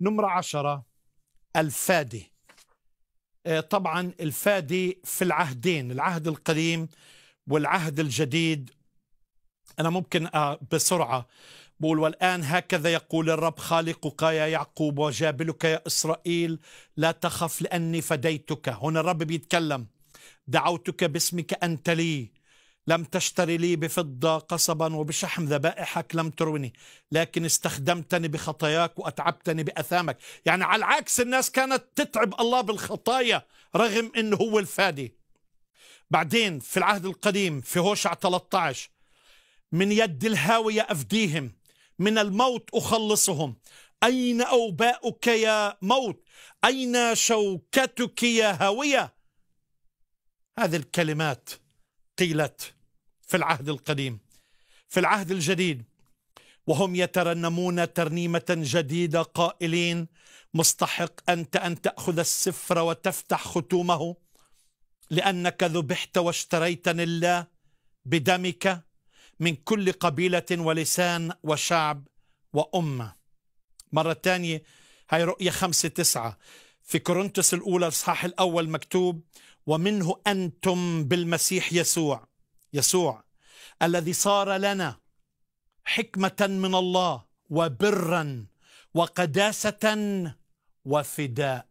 نمرة عشرة الفادي آه، طبعا الفادي في العهدين العهد القديم والعهد الجديد أنا ممكن آه، بسرعة بقول والآن هكذا يقول الرب خالقك يا يعقوب وجابلك يا إسرائيل لا تخف لأني فديتك هنا الرب بيتكلم دعوتك باسمك أنت لي لم تشتري لي بفضة قصبا وبشحم ذبائحك لم تروني لكن استخدمتني بخطاياك وأتعبتني بأثامك يعني على العكس الناس كانت تتعب الله بالخطايا رغم أنه هو الفادي بعدين في العهد القديم في هوشع 13 من يد الهاوية أفديهم من الموت أخلصهم أين أوباؤك يا موت أين شوكتك يا هاوية هذه الكلمات قيلت في العهد القديم في العهد الجديد وهم يترنمون ترنيمة جديدة قائلين مستحق أنت أن تأخذ السفر وتفتح ختومه لأنك ذبحت واشتريتني الله بدمك من كل قبيلة ولسان وشعب وأمة مرة ثانية هاي رؤية خمسة تسعة في كورنثوس الأولى الصحاح الأول مكتوب ومنه أنتم بالمسيح يسوع يسوع الذي صار لنا حكمة من الله وبرا وقداسة وفداء